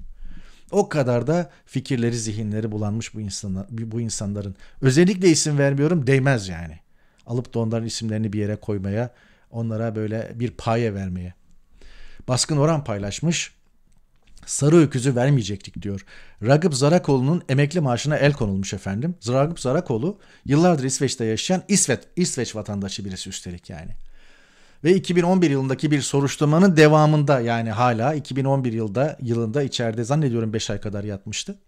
O kadar da fikirleri, zihinleri bulanmış bu insanlar, bu insanların. Özellikle isim vermiyorum değmez yani. Alıp da onların isimlerini bir yere koymaya, onlara böyle bir paye vermeye. Baskın oran paylaşmış sarı öküzü vermeyecektik diyor. Ragıp Zarakoğlu'nun emekli maaşına el konulmuş efendim. Ragıp Zarakoğlu yıllardır İsveç'te yaşayan İsveç, İsveç vatandaşı birisi üstelik yani. Ve 2011 yılındaki bir soruşturmanın devamında yani hala 2011 yılda yılında içeride zannediyorum 5 ay kadar yatmıştı.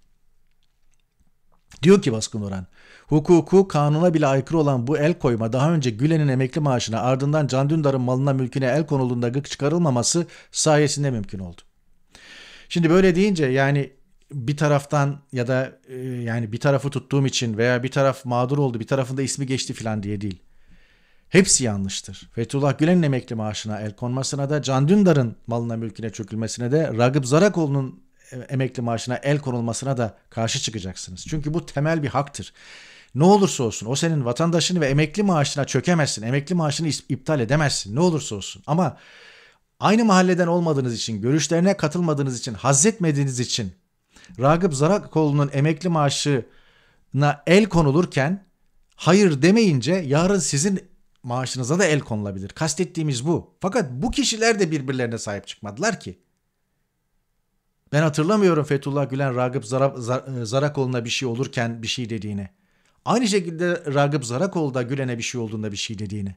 Diyor ki Baskın Oran, hukuku kanuna bile aykırı olan bu el koyma daha önce Gülen'in emekli maaşına ardından Can Dündar'ın malına mülküne el konulduğunda gık çıkarılmaması sayesinde mümkün oldu. Şimdi böyle deyince yani bir taraftan ya da e, yani bir tarafı tuttuğum için veya bir taraf mağdur oldu, bir tarafında ismi geçti filan diye değil. Hepsi yanlıştır. Fethullah Gülen'in emekli maaşına el konmasına da Can Dündar'ın malına mülküne çökülmesine de Ragıp Zarakoğlu'nun e, emekli maaşına el konulmasına da karşı çıkacaksınız. Çünkü bu temel bir haktır. Ne olursa olsun o senin vatandaşını ve emekli maaşına çökemezsin. Emekli maaşını iptal edemezsin ne olursa olsun. Ama aynı mahalleden olmadığınız için, görüşlerine katılmadığınız için, hazzetmediğiniz için Ragıp Zarakoğlu'nun emekli maaşına el konulurken hayır demeyince yarın sizin maaşınıza da el konulabilir. Kastettiğimiz bu. Fakat bu kişiler de birbirlerine sahip çıkmadılar ki. Ben hatırlamıyorum Fethullah Gülen Ragıp Zara, Zar, e, Zarakoğlu'na bir şey olurken bir şey dediğini. Aynı şekilde Ragıp Zarakoğlu da Gülen'e bir şey olduğunda bir şey dediğini.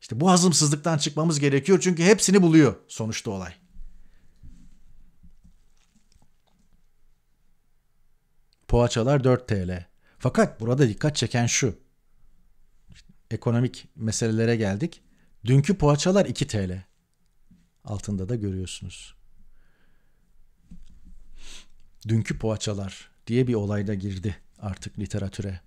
İşte bu hazımsızlıktan çıkmamız gerekiyor çünkü hepsini buluyor sonuçta olay. Poğaçalar 4 TL. Fakat burada dikkat çeken şu. ekonomik meselelere geldik. Dünkü poğaçalar 2 TL. Altında da görüyorsunuz. Dünkü poğaçalar diye bir olayda girdi artık literatüre.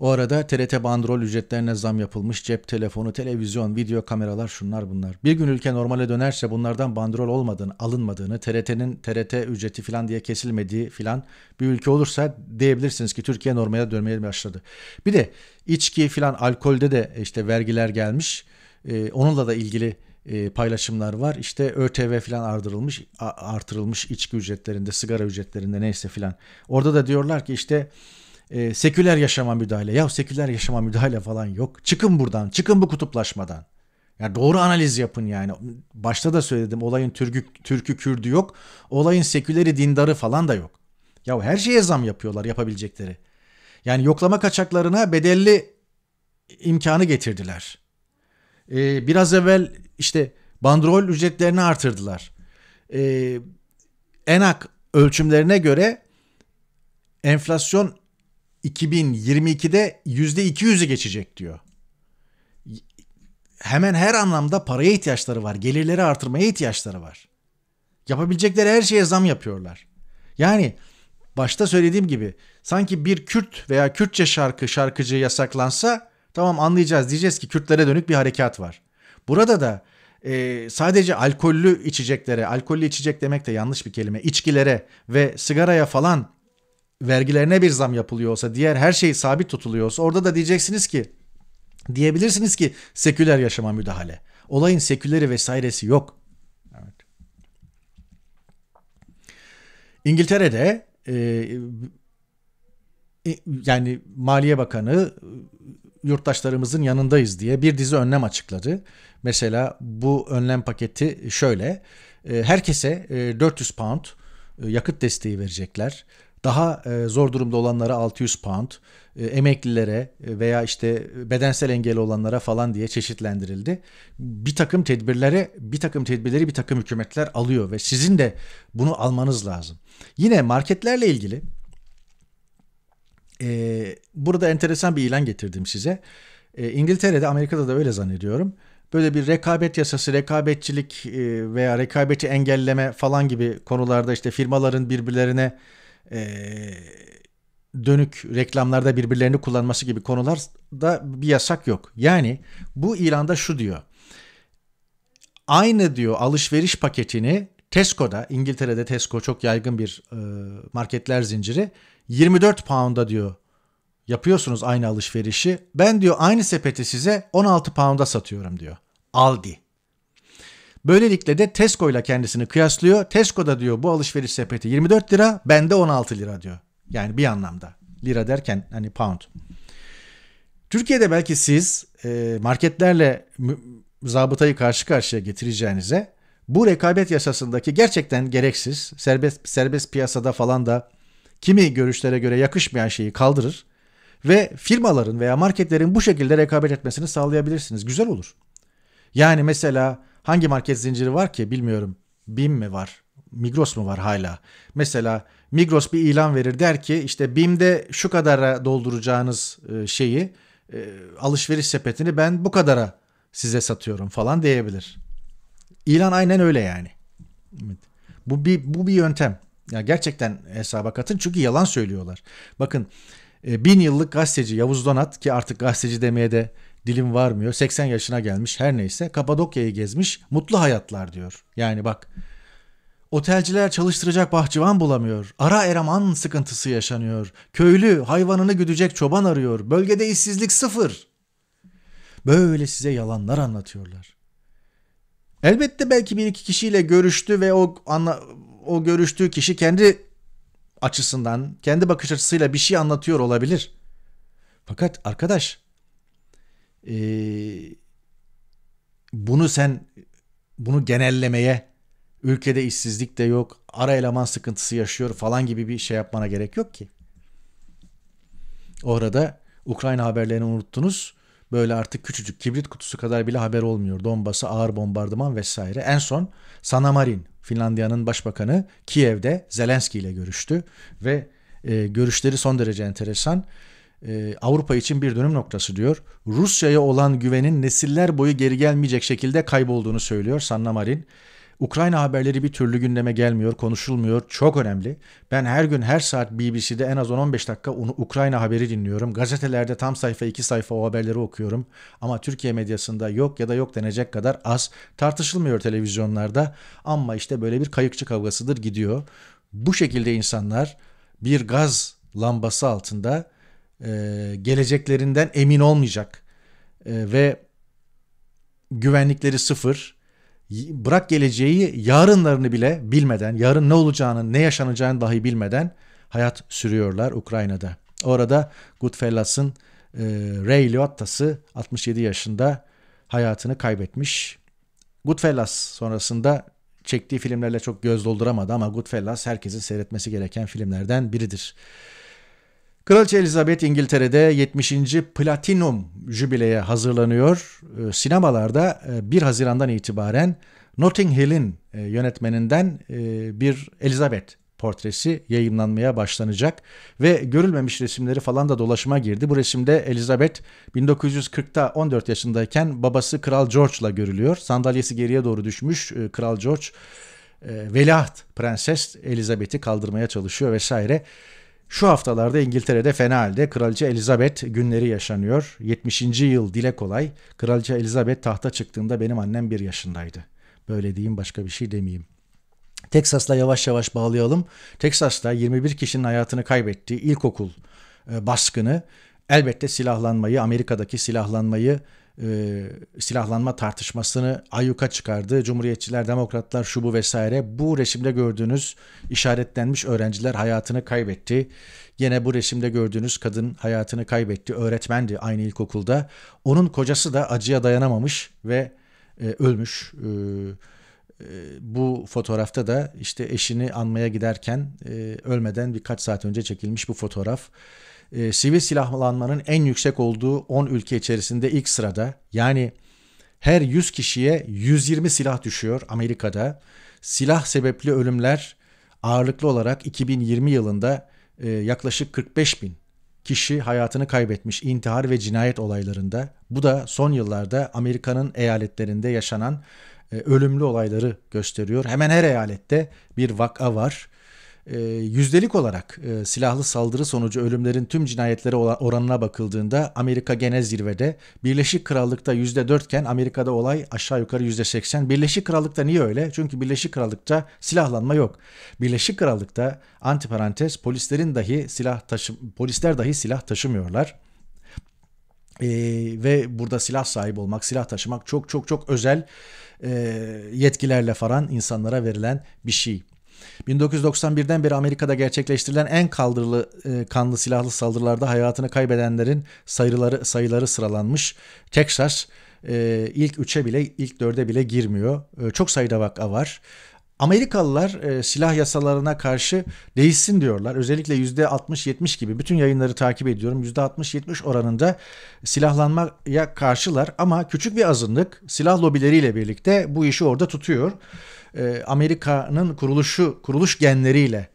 O arada TRT bandrol ücretlerine zam yapılmış. Cep telefonu, televizyon, video kameralar şunlar bunlar. Bir gün ülke normale dönerse bunlardan bandrol olmadığını, alınmadığını, TRT'nin TRT ücreti falan diye kesilmediği falan bir ülke olursa diyebilirsiniz ki Türkiye normale dönmeye başladı. Bir de içki falan alkolde de işte vergiler gelmiş. Ee, onunla da ilgili e, paylaşımlar var. İşte ÖTV falan artırılmış, artırılmış içki ücretlerinde, sigara ücretlerinde neyse filan. Orada da diyorlar ki işte e, seküler yaşama müdahale. Ya seküler yaşama müdahale falan yok. Çıkın buradan, çıkın bu kutuplaşmadan. ya doğru analiz yapın yani. Başta da söyledim olayın Türk'ü, Türk'ü Kürd'ü yok. Olayın seküleri dindarı falan da yok. Ya her şeye zam yapıyorlar yapabilecekleri. Yani yoklama kaçaklarına bedelli imkanı getirdiler. Ee, biraz evvel işte bandrol ücretlerini artırdılar. Ee, enak ölçümlerine göre enflasyon 2022'de %200'ü geçecek diyor. Hemen her anlamda paraya ihtiyaçları var. Gelirleri artırmaya ihtiyaçları var. Yapabilecekleri her şeye zam yapıyorlar. Yani başta söylediğim gibi sanki bir Kürt veya Kürtçe şarkı şarkıcı yasaklansa tamam anlayacağız diyeceğiz ki Kürtlere dönük bir harekat var. Burada da e, sadece alkollü içeceklere, alkollü içecek demek de yanlış bir kelime, içkilere ve sigaraya falan vergilerine bir zam yapılıyor diğer her şey sabit tutuluyorsa orada da diyeceksiniz ki diyebilirsiniz ki seküler yaşama müdahale. Olayın seküleri vesairesi yok. Evet. İngiltere'de e, e yani Maliye Bakanı e, yurttaşlarımızın yanındayız diye bir dizi önlem açıkladı. Mesela bu önlem paketi şöyle. E, herkese 400 pound yakıt desteği verecekler. Daha e, zor durumda olanlara 600 pound, e, emeklilere e, veya işte bedensel engeli olanlara falan diye çeşitlendirildi. Bir takım tedbirlere, bir takım tedbirleri bir takım hükümetler alıyor ve sizin de bunu almanız lazım. Yine marketlerle ilgili burada enteresan bir ilan getirdim size. İngiltere'de, Amerika'da da öyle zannediyorum böyle bir rekabet yasası, rekabetçilik veya rekabeti engelleme falan gibi konularda işte firmaların birbirlerine e, dönük reklamlarda birbirlerini kullanması gibi konularda bir yasak yok. Yani bu ilanda şu diyor. Aynı diyor alışveriş paketini Tesco'da İngiltere'de Tesco çok yaygın bir e, marketler zinciri 24 pound'a diyor yapıyorsunuz aynı alışverişi. Ben diyor aynı sepeti size 16 pound'a satıyorum diyor. Aldi. Böylelikle de Tesco ile kendisini kıyaslıyor. Tesco da diyor bu alışveriş sepeti 24 lira, bende 16 lira diyor. Yani bir anlamda. Lira derken hani pound. Türkiye'de belki siz e, marketlerle zabıtayı karşı karşıya getireceğinize bu rekabet yasasındaki gerçekten gereksiz, serbest serbest piyasada falan da kimi görüşlere göre yakışmayan şeyi kaldırır ve firmaların veya marketlerin bu şekilde rekabet etmesini sağlayabilirsiniz. Güzel olur. Yani mesela Hangi market zinciri var ki bilmiyorum. BİM mi var? Migros mu var hala? Mesela Migros bir ilan verir der ki işte BİM'de şu kadara dolduracağınız e, şeyi e, alışveriş sepetini ben bu kadara size satıyorum falan diyebilir. İlan aynen öyle yani. Bu bir bu bir yöntem. Ya gerçekten hesaba katın çünkü yalan söylüyorlar. Bakın e, bin yıllık gazeteci Yavuz Donat ki artık gazeteci demeye de dilim varmıyor. 80 yaşına gelmiş her neyse Kapadokya'yı gezmiş mutlu hayatlar diyor. Yani bak Otelciler çalıştıracak bahçıvan bulamıyor. Ara eraman sıkıntısı yaşanıyor. Köylü hayvanını güdecek çoban arıyor. Bölgede işsizlik sıfır. Böyle size yalanlar anlatıyorlar. Elbette belki bir iki kişiyle görüştü ve o anla, o görüştüğü kişi kendi açısından, kendi bakış açısıyla bir şey anlatıyor olabilir. Fakat arkadaş e, bunu sen bunu genellemeye ülkede işsizlik de yok ara eleman sıkıntısı yaşıyor falan gibi bir şey yapmana gerek yok ki. Orada Ukrayna haberlerini unuttunuz. Böyle artık küçücük kibrit kutusu kadar bile haber olmuyor. Donbas'a ağır bombardıman vesaire. En son Sanna Finlandiya'nın başbakanı Kiev'de Zelenski ile görüştü ve e, görüşleri son derece enteresan. Ee, Avrupa için bir dönüm noktası diyor. Rusya'ya olan güvenin nesiller boyu geri gelmeyecek şekilde kaybolduğunu söylüyor Sanna Marin. Ukrayna haberleri bir türlü gündeme gelmiyor, konuşulmuyor. Çok önemli. Ben her gün her saat BBC'de en az 10-15 dakika Ukrayna haberi dinliyorum. Gazetelerde tam sayfa iki sayfa o haberleri okuyorum. Ama Türkiye medyasında yok ya da yok denecek kadar az. Tartışılmıyor televizyonlarda. Ama işte böyle bir kayıkçı kavgasıdır gidiyor. Bu şekilde insanlar bir gaz lambası altında e, geleceklerinden emin olmayacak e, ve güvenlikleri sıfır. Bırak geleceği yarınlarını bile bilmeden, yarın ne olacağını, ne yaşanacağını dahi bilmeden hayat sürüyorlar Ukrayna'da. Orada Goodfellas'ın e, Ray Liotta'sı 67 yaşında hayatını kaybetmiş. Goodfellas sonrasında çektiği filmlerle çok göz dolduramadı ama Goodfellas herkesin seyretmesi gereken filmlerden biridir. Kraliçe Elizabeth İngiltere'de 70. Platinum Jübileye hazırlanıyor. Ee, sinemalarda 1 e, Haziran'dan itibaren Notting Hill'in e, yönetmeninden e, bir Elizabeth portresi yayınlanmaya başlanacak ve görülmemiş resimleri falan da dolaşıma girdi. Bu resimde Elizabeth 1940'ta 14 yaşındayken babası Kral George'la görülüyor. Sandalyesi geriye doğru düşmüş. Kral George veliaht prenses Elizabeth'i kaldırmaya çalışıyor vesaire. Şu haftalarda İngiltere'de fena halde Kraliçe Elizabeth günleri yaşanıyor. 70. yıl dile kolay. Kraliçe Elizabeth tahta çıktığında benim annem bir yaşındaydı. Böyle diyeyim başka bir şey demeyeyim. Teksas'la yavaş yavaş bağlayalım. Teksas'ta 21 kişinin hayatını kaybettiği ilkokul e, baskını elbette silahlanmayı, Amerika'daki silahlanmayı e, silahlanma tartışmasını ayyuka çıkardı. Cumhuriyetçiler, demokratlar, şu bu vesaire. Bu resimde gördüğünüz işaretlenmiş öğrenciler hayatını kaybetti. Yine bu resimde gördüğünüz kadın hayatını kaybetti. Öğretmendi aynı ilkokulda. Onun kocası da acıya dayanamamış ve e, ölmüş. E, e bu fotoğrafta da işte eşini anmaya giderken e, ölmeden birkaç saat önce çekilmiş bu fotoğraf e, sivil silahlanmanın en yüksek olduğu 10 ülke içerisinde ilk sırada. Yani her 100 kişiye 120 silah düşüyor Amerika'da. Silah sebepli ölümler ağırlıklı olarak 2020 yılında e, yaklaşık 45 bin kişi hayatını kaybetmiş intihar ve cinayet olaylarında. Bu da son yıllarda Amerika'nın eyaletlerinde yaşanan e, ölümlü olayları gösteriyor. Hemen her eyalette bir vaka var e, yüzdelik olarak e, silahlı saldırı sonucu ölümlerin tüm cinayetlere oranına bakıldığında Amerika gene zirvede. Birleşik Krallık'ta yüzde dörtken Amerika'da olay aşağı yukarı yüzde seksen. Birleşik Krallık'ta niye öyle? Çünkü Birleşik Krallık'ta silahlanma yok. Birleşik Krallık'ta antiparantez polislerin dahi silah taşı polisler dahi silah taşımıyorlar. Ee, ve burada silah sahibi olmak, silah taşımak çok çok çok özel e, yetkilerle falan insanlara verilen bir şey. 1991'den beri Amerika'da gerçekleştirilen en kaldırılı e, kanlı silahlı saldırılarda hayatını kaybedenlerin sayıları sayıları sıralanmış. Texas e, ilk 3'e bile ilk 4'e bile girmiyor. E, çok sayıda vaka var. Amerikalılar e, silah yasalarına karşı değişsin diyorlar. Özellikle %60-70 gibi bütün yayınları takip ediyorum. %60-70 oranında silahlanmaya karşılar ama küçük bir azınlık silah lobileriyle birlikte bu işi orada tutuyor. E, Amerika'nın kuruluşu, kuruluş genleriyle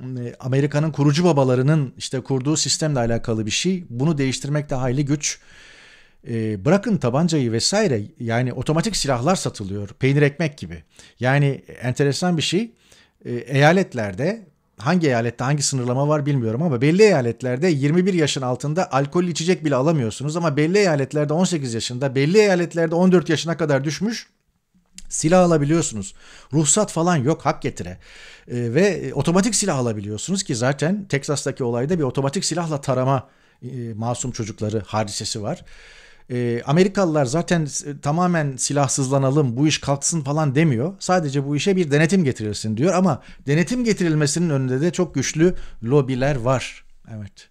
e, Amerika'nın kurucu babalarının işte kurduğu sistemle alakalı bir şey. Bunu değiştirmek de hayli güç e, bırakın tabancayı vesaire yani otomatik silahlar satılıyor. Peynir ekmek gibi. Yani enteresan bir şey. E, eyaletlerde hangi eyalette hangi sınırlama var bilmiyorum ama belli eyaletlerde 21 yaşın altında alkol içecek bile alamıyorsunuz ama belli eyaletlerde 18 yaşında belli eyaletlerde 14 yaşına kadar düşmüş silah alabiliyorsunuz. Ruhsat falan yok hak getire. Ee, e, ve otomatik silah alabiliyorsunuz ki zaten Teksas'taki olayda bir otomatik silahla tarama e, masum çocukları hadisesi var e, Amerikalılar zaten tamamen silahsızlanalım bu iş kalksın falan demiyor. Sadece bu işe bir denetim getirilsin diyor ama denetim getirilmesinin önünde de çok güçlü lobiler var. Evet.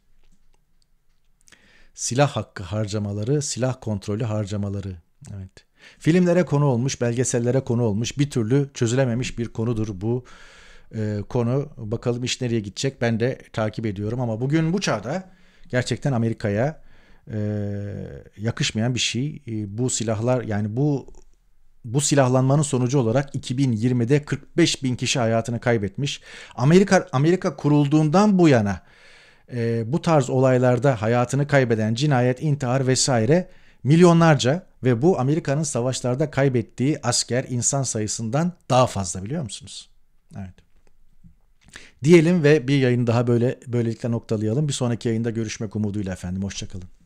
Silah hakkı harcamaları, silah kontrolü harcamaları. Evet. Filmlere konu olmuş, belgesellere konu olmuş, bir türlü çözülememiş bir konudur bu e, konu. Bakalım iş nereye gidecek ben de takip ediyorum ama bugün bu çağda gerçekten Amerika'ya e, yakışmayan bir şey. E, bu silahlar yani bu bu silahlanmanın sonucu olarak 2020'de 45 bin kişi hayatını kaybetmiş. Amerika Amerika kurulduğundan bu yana e, bu tarz olaylarda hayatını kaybeden cinayet, intihar vesaire milyonlarca ve bu Amerika'nın savaşlarda kaybettiği asker insan sayısından daha fazla biliyor musunuz? Evet. Diyelim ve bir yayını daha böyle böylelikle noktalayalım. Bir sonraki yayında görüşmek umuduyla efendim. Hoşçakalın.